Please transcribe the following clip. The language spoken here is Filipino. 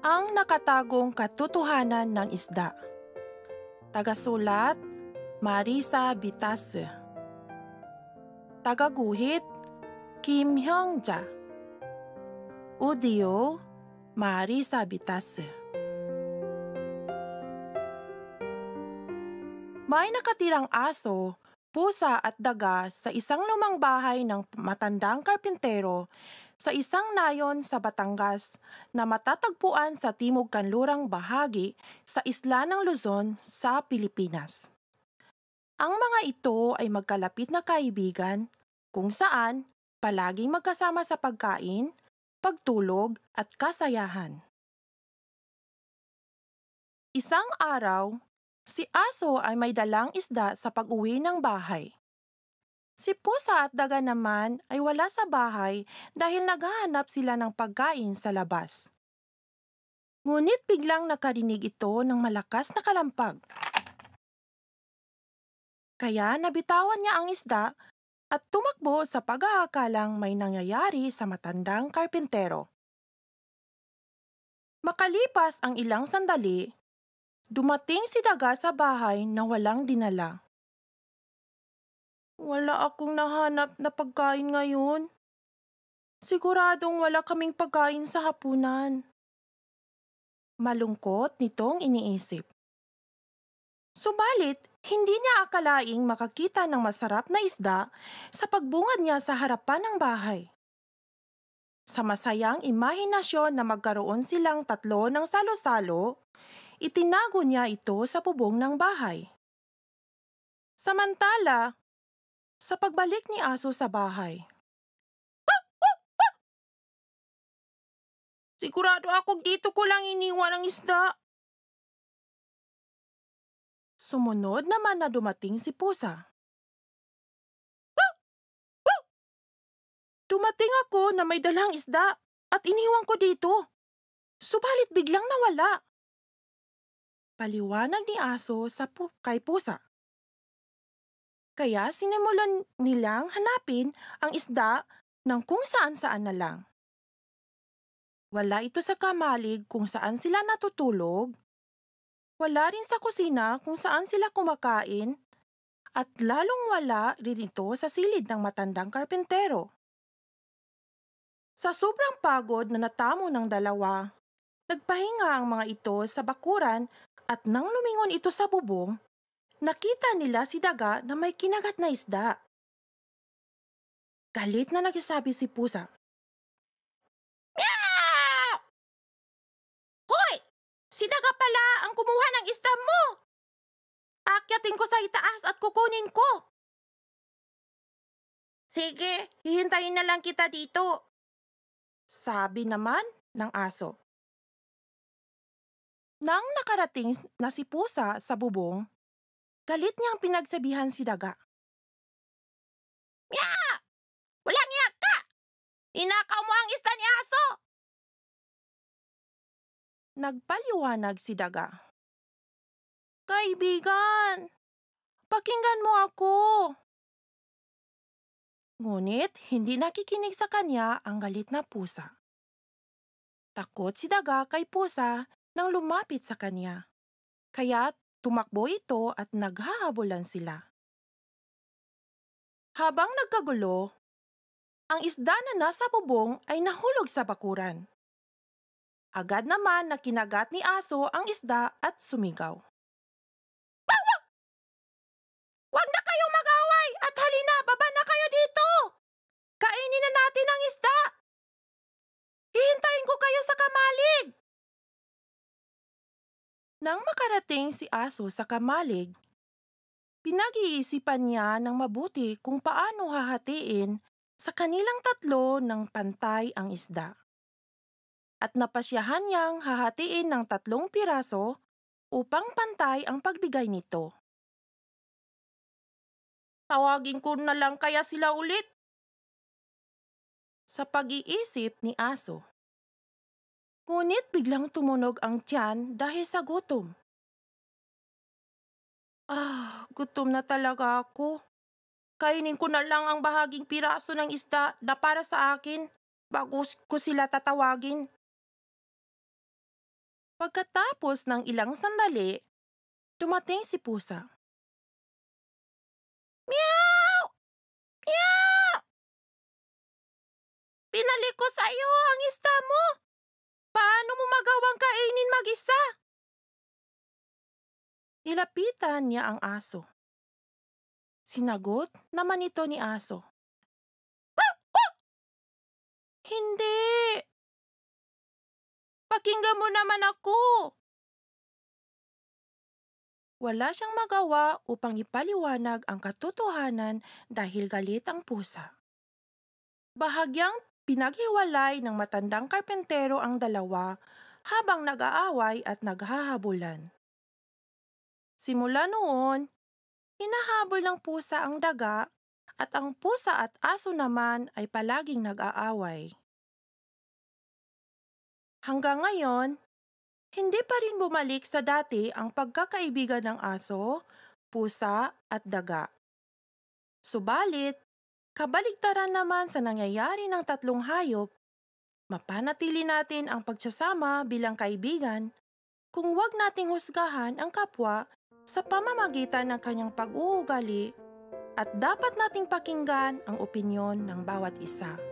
Ang nakatagong katotohanan ng isda. Tagasulat, Marisa Bitas. Tagaguhit, Kim Hyungja. Audio, Marisa Bitas. May nakatirang aso, pusa at daga sa isang lumang bahay ng matandang karpintero sa isang nayon sa Batangas na matatagpuan sa timog kanlurang bahagi sa isla ng Luzon sa Pilipinas. Ang mga ito ay magkalapit na kaibigan kung saan palaging magkasama sa pagkain, pagtulog at kasayahan. Isang araw, si Aso ay may dalang isda sa pag-uwi ng bahay. Si Pusa at Daga naman ay wala sa bahay dahil naghahanap sila ng pagkain sa labas. Ngunit biglang nakarinig ito ng malakas na kalampag. Kaya nabitawan niya ang isda at tumakbo sa pag-aakalang may nangyayari sa matandang karpintero. Makalipas ang ilang sandali, dumating si Daga sa bahay na walang dinala. Wala akong nahanap na pagkain ngayon. Siguradong wala kaming pagkain sa hapunan. Malungkot nitong iniisip. Subalit, hindi niya akalaing makakita ng masarap na isda sa pagbungad niya sa harapan ng bahay. Sa masayang imahinasyon na magkaroon silang tatlo ng salo-salo, itinago niya ito sa bubong ng bahay. Samantala, sa pagbalik ni Aso sa bahay. Sigurado ako dito ko lang iniwan ang isda. Sumunod naman na dumating si Pusa. Dumating ako na may dalang isda at iniwan ko dito. Subalit biglang nawala. Paliwanag ni Aso sa pu- kay Pusa. Kaya sinimulan nilang hanapin ang isda ng kung saan-saan na lang. Wala ito sa kamalig kung saan sila natutulog. Wala rin sa kusina kung saan sila kumakain. At lalong wala rin ito sa silid ng matandang karpentero. Sa sobrang pagod na natamo ng dalawa, nagpahinga ang mga ito sa bakuran at nang lumingon ito sa bubong, nakita nila si Daga na may kinagat na isda. Galit na nagsasabi si Pusa. Meow! Hoy! Si Daga pala ang kumuha ng isda mo! Akyatin ko sa itaas at kukunin ko! Sige, hihintayin na lang kita dito. Sabi naman ng aso. Nang nakarating na si Pusa sa bubong, Galit niyang pinagsabihan si Daga. Miya! Wala niya ka! Inakaw mo ang isda ni Aso! Nagpaliwanag si Daga. Kaibigan, pakinggan mo ako. Ngunit hindi nakikinig sa kanya ang galit na pusa. Takot si Daga kay pusa nang lumapit sa kanya. Kaya Tumakbo ito at naghahabolan sila. Habang nagkagulo, ang isda na nasa bubong ay nahulog sa bakuran. Agad naman na kinagat ni aso ang isda at sumigaw. Bawag! Huwag na kayo mag-away at halina, baba na kayo dito! Kainin na natin ang isda! Hihintayin ko kayo sa kamalig! Nang makarating si Aso sa kamalig, pinag-iisipan niya ng mabuti kung paano hahatiin sa kanilang tatlo ng pantay ang isda. At napasyahan niyang hahatiin ng tatlong piraso upang pantay ang pagbigay nito. Tawagin ko na lang kaya sila ulit. Sa pag-iisip ni Aso. Ngunit biglang tumunog ang tiyan dahil sa gutom. Ah, gutom na talaga ako. Kainin ko na lang ang bahaging piraso ng isda na para sa akin bago ko sila tatawagin. Pagkatapos ng ilang sandali, dumating si Pusa. Meow! Meow! Pinalik ko sa iyo ang isda mo! Paano mo magawang kainin mag-isa? Nilapitan niya ang aso. Sinagot naman ito ni aso. Hindi! Pakinggan mo naman ako! Wala siyang magawa upang ipaliwanag ang katotohanan dahil galit ang pusa. Bahagyang Pinaghiwalay ng matandang karpentero ang dalawa habang nag-aaway at naghahabulan. Simula noon, hinahabol ng pusa ang daga at ang pusa at aso naman ay palaging nag-aaway. Hanggang ngayon, hindi pa rin bumalik sa dati ang pagkakaibigan ng aso, pusa at daga. Subalit, Kabaligtaran naman sa nangyayari ng tatlong hayop, mapanatili natin ang pagsasama bilang kaibigan kung wag nating husgahan ang kapwa sa pamamagitan ng kanyang pag-uugali at dapat nating pakinggan ang opinyon ng bawat isa.